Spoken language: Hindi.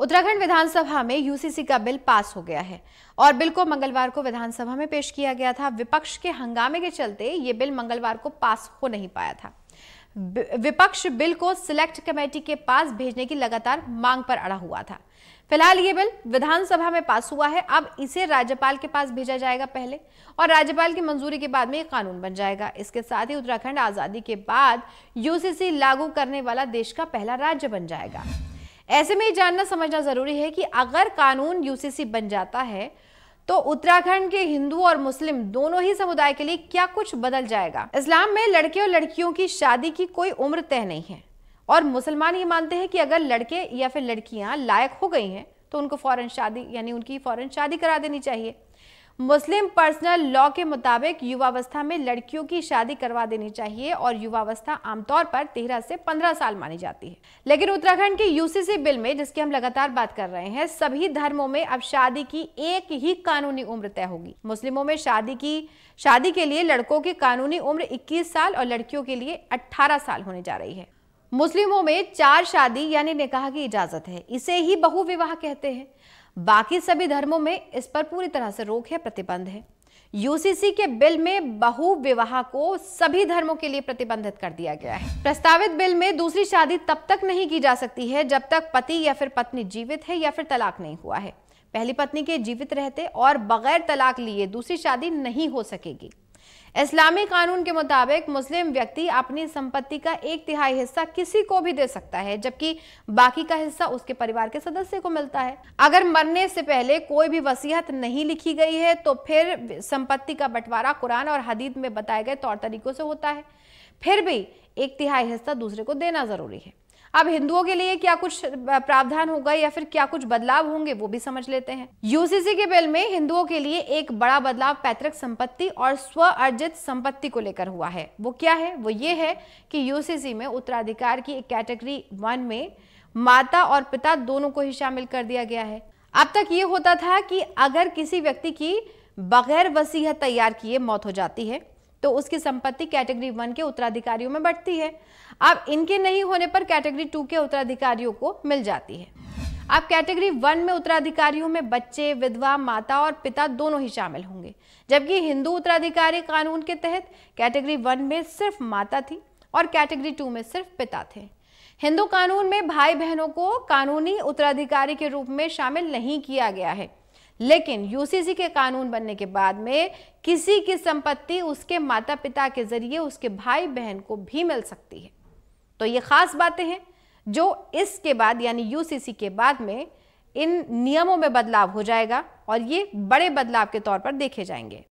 उत्तराखंड विधानसभा में यूसीसी का बिल पास हो गया है और बिल को मंगलवार को विधानसभा में पेश किया गया था विपक्ष के हंगामे के चलते ये बिल मंगलवार को पास हो नहीं पाया था विपक्ष बिल को सिलेक्ट कमेटी के पास भेजने की लगातार मांग पर अड़ा हुआ था फिलहाल ये बिल विधानसभा में पास हुआ है अब इसे राज्यपाल के पास भेजा जाएगा पहले और राज्यपाल की मंजूरी के बाद में ये कानून बन जाएगा इसके साथ ही उत्तराखंड आजादी के बाद यूसीसी लागू करने वाला देश का पहला राज्य बन जाएगा ऐसे में ये जानना समझना ज़रूरी है कि अगर कानून यूसीसी बन जाता है तो उत्तराखंड के हिंदू और मुस्लिम दोनों ही समुदाय के लिए क्या कुछ बदल जाएगा इस्लाम में लड़के और लड़कियों की शादी की कोई उम्र तय नहीं है और मुसलमान ये मानते हैं कि अगर लड़के या फिर लड़कियां लायक हो गई हैं तो उनको फौरन शादी यानी उनकी फौरन शादी करा देनी चाहिए मुस्लिम पर्सनल लॉ के मुताबिक युवावस्था में लड़कियों की शादी करवा देनी चाहिए और युवावस्था आमतौर पर 13 से 15 साल मानी जाती है लेकिन उत्तराखंड के यूसीसी बिल में जिसकी हम लगातार बात कर रहे हैं सभी धर्मों में अब शादी की एक ही कानूनी उम्र तय होगी मुस्लिमों में शादी की शादी के लिए लड़कों की कानूनी उम्र इक्कीस साल और लड़कियों के लिए अट्ठारह साल होने जा रही है मुस्लिमों में चार शादी यानी निकाह की इजाजत है इसे ही बहुविवाह कहते हैं बाकी सभी धर्मों में इस पर पूरी तरह से रोक है प्रतिबंध है यूसीसी के बिल में बहुविवाह को सभी धर्मों के लिए प्रतिबंधित कर दिया गया है प्रस्तावित बिल में दूसरी शादी तब तक नहीं की जा सकती है जब तक पति या फिर पत्नी जीवित है या फिर तलाक नहीं हुआ है पहली पत्नी के जीवित रहते और बगैर तलाक लिए दूसरी शादी नहीं हो सकेगी इस्लामी कानून के मुताबिक मुस्लिम व्यक्ति अपनी संपत्ति का एक तिहाई हिस्सा किसी को भी दे सकता है जबकि बाकी का हिस्सा उसके परिवार के सदस्य को मिलता है अगर मरने से पहले कोई भी वसीयत नहीं लिखी गई है तो फिर संपत्ति का बंटवारा कुरान और हदीद में बताए गए तौर तरीकों से होता है फिर भी एक तिहाई हिस्सा दूसरे को देना जरूरी है अब हिंदुओं के लिए क्या कुछ प्रावधान होगा या फिर क्या कुछ बदलाव होंगे वो भी समझ लेते हैं यूसीसी के बिल में हिंदुओं के लिए एक बड़ा बदलाव पैतृक संपत्ति और स्व अर्जित संपत्ति को लेकर हुआ है वो क्या है वो ये है कि यूसीसी में उत्तराधिकार की एक कैटेगरी वन में माता और पिता दोनों को ही शामिल कर दिया गया है अब तक ये होता था कि अगर किसी व्यक्ति की बगैर वसीहत तैयार किए मौत हो जाती है तो उसकी संपत्ति कैटेगरी वन के उत्तराधिकारियों में बढ़ती है अब इनके नहीं होने पर कैटेगरी टू के उत्तराधिकारियों को मिल जाती है अब कैटेगरी वन में उत्तराधिकारियों में बच्चे विधवा माता और पिता दोनों ही शामिल होंगे जबकि हिंदू उत्तराधिकारी कानून के तहत कैटेगरी वन में सिर्फ माता थी और कैटेगरी टू में सिर्फ पिता थे हिंदू कानून में भाई बहनों को कानूनी उत्तराधिकारी के रूप में शामिल नहीं किया गया है लेकिन यूसीसी के कानून बनने के बाद में किसी की संपत्ति उसके माता पिता के जरिए उसके भाई बहन को भी मिल सकती है तो ये खास बातें हैं जो इसके बाद यानी यूसीसी के बाद में इन नियमों में बदलाव हो जाएगा और ये बड़े बदलाव के तौर पर देखे जाएंगे